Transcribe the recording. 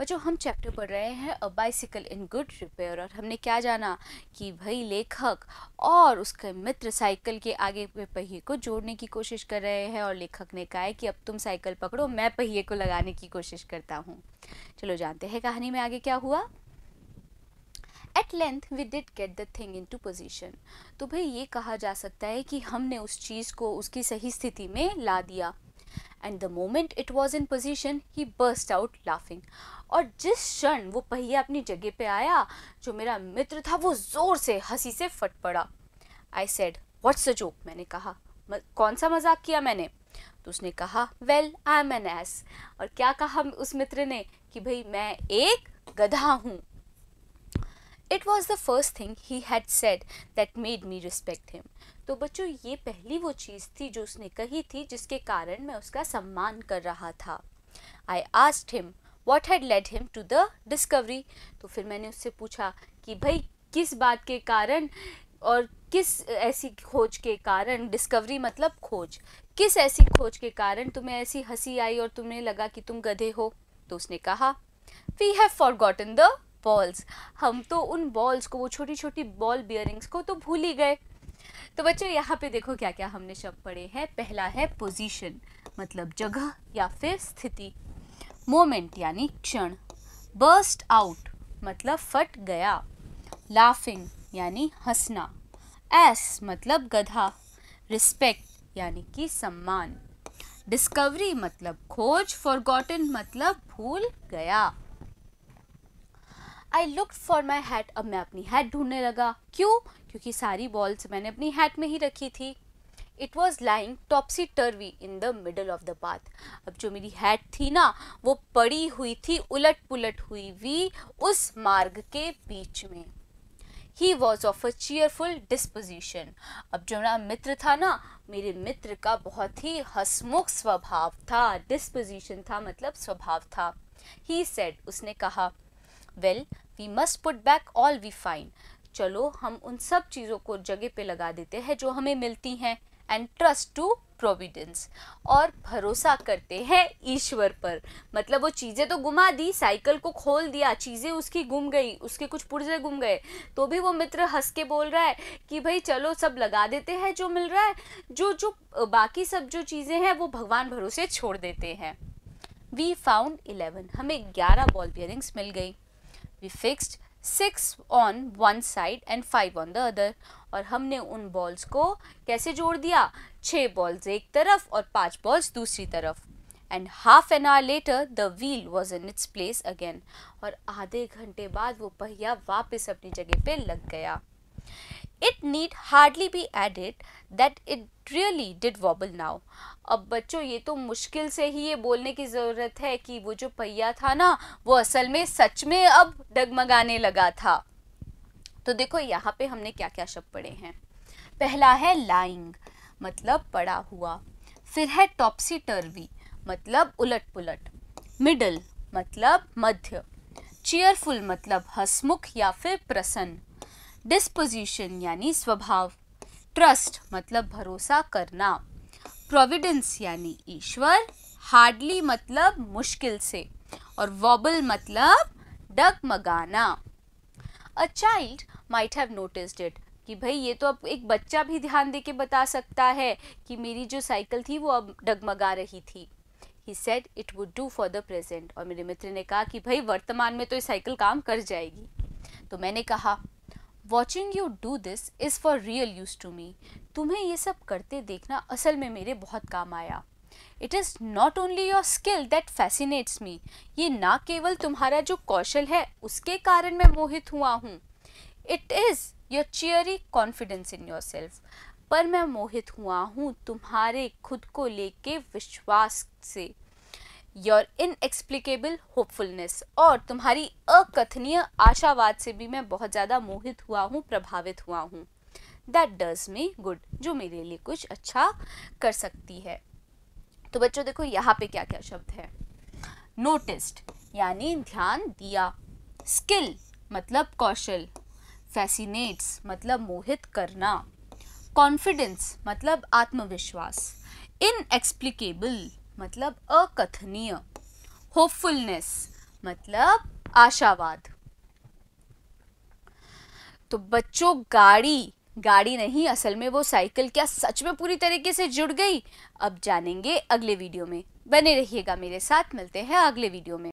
बच्चों हम चैप्टर पढ़ रहे हैं a bicycle in good repair और हमने क्या जाना कि भाई लेखक और उसके मित्र साइकिल के आगे पहिए को जोड़ने की कोशिश कर रहे हैं और लेखक ने कहा है कि अब तुम साइकिल पकड़ो मैं पहिए को लगाने की कोशिश करता हूँ चलो जानते हैं कहानी में आगे क्या हुआ at length we did get the thing into position तो भाई ये कहा जा सकता है कि हमने उस चीज़ को उसकी सही स्थिति में ला दिया and the moment it was in position he burst out laughing और जिस क्षण वो पहिया अपनी जगह पे आया जो मेरा मित्र था वो ज़ोर से हंसी से फट पड़ा I said what's a joke मैंने कहा कौन सा मजाक किया मैंने तो उसने कहा well I am an ass और क्या कहा उस मित्र ने कि भाई मैं एक गधा हूँ it was the first thing he had said that made me respect him तो बच्चों ये पहली वो चीज़ थी जो उसने कही थी जिसके कारण मैं उसका सम्मान कर रहा था I asked him what had led him to the discovery तो फिर मैंने उससे पूछा कि भाई किस बात के कारण और किस ऐसी खोज के कारण डिस्कवरी मतलब खोज किस ऐसी खोज के कारण तुम्हें ऐसी हंसी आई और तुम्हें लगा कि तुम गधे हो तो उसने कहा we have forgotten the balls हम तो उन बॉल्स को वो छोटी छोटी बॉल बियरिंग्स को तो भूल ही गए तो बच्चों यहाँ पे देखो क्या क्या हमने शब्द पढ़े हैं पहला है पोजीशन मतलब जगह या फिर स्थिति मोमेंट यानी क्षण बर्स्ट आउट मतलब फट गया लाफिंग यानी हंसना एस मतलब गधा रिस्पेक्ट यानी कि सम्मान डिस्कवरी मतलब खोज फॉरगॉटन मतलब भूल गया I look for my hat अब मैं अपनी हैट ढूंढने लगा क्यों क्योंकि सारी बॉल्स मैंने अपनी हैट में ही रखी थी it was lying topsy turvy in the middle of the path अब जो मेरी हैट थी ना वो पड़ी हुई थी उलट पुलट हुई हुई उस मार्ग के बीच में he was of a cheerful disposition अब जो मेरा मित्र था ना मेरे मित्र का बहुत ही हसमुख स्वभाव था डिस्पोजिशन था मतलब स्वभाव था ही सेड उसने कहा well we must put back all we find चलो हम उन सब चीज़ों को जगह पे लगा देते हैं जो हमें मिलती हैं एंड ट्रस्ट टू प्रोविडेंस और भरोसा करते हैं ईश्वर पर मतलब वो चीज़ें तो घुमा दी साइकिल को खोल दिया चीज़ें उसकी गुम गई उसके कुछ पुर्जे गुम गए तो भी वो मित्र हंस के बोल रहा है कि भाई चलो सब लगा देते हैं जो मिल रहा है जो जो बाकी सब जो चीज़ें हैं वो भगवान भरोसे छोड़ देते हैं वी फाउंड इलेवन हमें ग्यारह बॉल बियरिंग्स मिल गई we fixed six on one side and five on the other और हमने उन बॉल्स को कैसे जोड़ दिया छः बॉल्स एक तरफ और पाँच बॉल्स दूसरी तरफ and half an hour later the wheel was in its place again और आधे घंटे बाद वो पहिया वापस अपनी जगह पे लग गया it need hardly be added that it really did wobble now अब बच्चों ये तो मुश्किल से ही ये बोलने की ज़रूरत है कि वो जो पहिया था ना वो असल में सच में अब डगमगाने लगा था तो देखो यहाँ पे हमने क्या क्या शब्द पढ़े हैं पहला है लाइंग मतलब पड़ा हुआ फिर है टॉपसी टर्वी मतलब उलट पुलट मिडल मतलब मध्य चेयरफुल मतलब हसमुख या फिर प्रसन्न डिस्पोजिशन यानी स्वभाव ट्रस्ट मतलब भरोसा करना प्रोविडेंस यानी ईश्वर हार्डली मतलब मुश्किल से और वॉबल मतलब डगमगाना a child might have noticed it कि भाई ये तो अब एक बच्चा भी ध्यान दे के बता सकता है कि मेरी जो साइकिल थी वो अब डगमगा रही थी he said it would do for the present और मेरे मित्र ने कहा कि भाई वर्तमान में तो ये साइकिल काम कर जाएगी तो मैंने कहा watching you do this is for real use to me तुम्हें ये सब करते देखना असल में मेरे बहुत काम आया it is not only your skill that fascinates me ये ना केवल तुम्हारा जो कौशल है उसके कारण मैं मोहित हुआ हूँ it is your cheery confidence in yourself पर मैं मोहित हुआ हूँ तुम्हारे खुद को लेके विश्वास से योर इनएक्सप्लिकेबल होपफुलनेस और तुम्हारी अकथनीय आशावाद से भी मैं बहुत ज़्यादा मोहित हुआ हूँ प्रभावित हुआ हूँ दैट डज मी गुड जो मेरे लिए कुछ अच्छा कर सकती है तो बच्चों देखो यहाँ पे क्या क्या शब्द है नोटिस्ड यानी ध्यान दिया स्किल मतलब कौशल फैसिनेट्स मतलब मोहित करना कॉन्फिडेंस मतलब आत्मविश्वास इनएक्सप्लिकेबल मतलब अकथनीय होपफुलनेस मतलब आशावाद तो बच्चों गाड़ी गाड़ी नहीं असल में वो साइकिल क्या सच में पूरी तरीके से जुड़ गई अब जानेंगे अगले वीडियो में बने रहिएगा मेरे साथ मिलते हैं अगले वीडियो में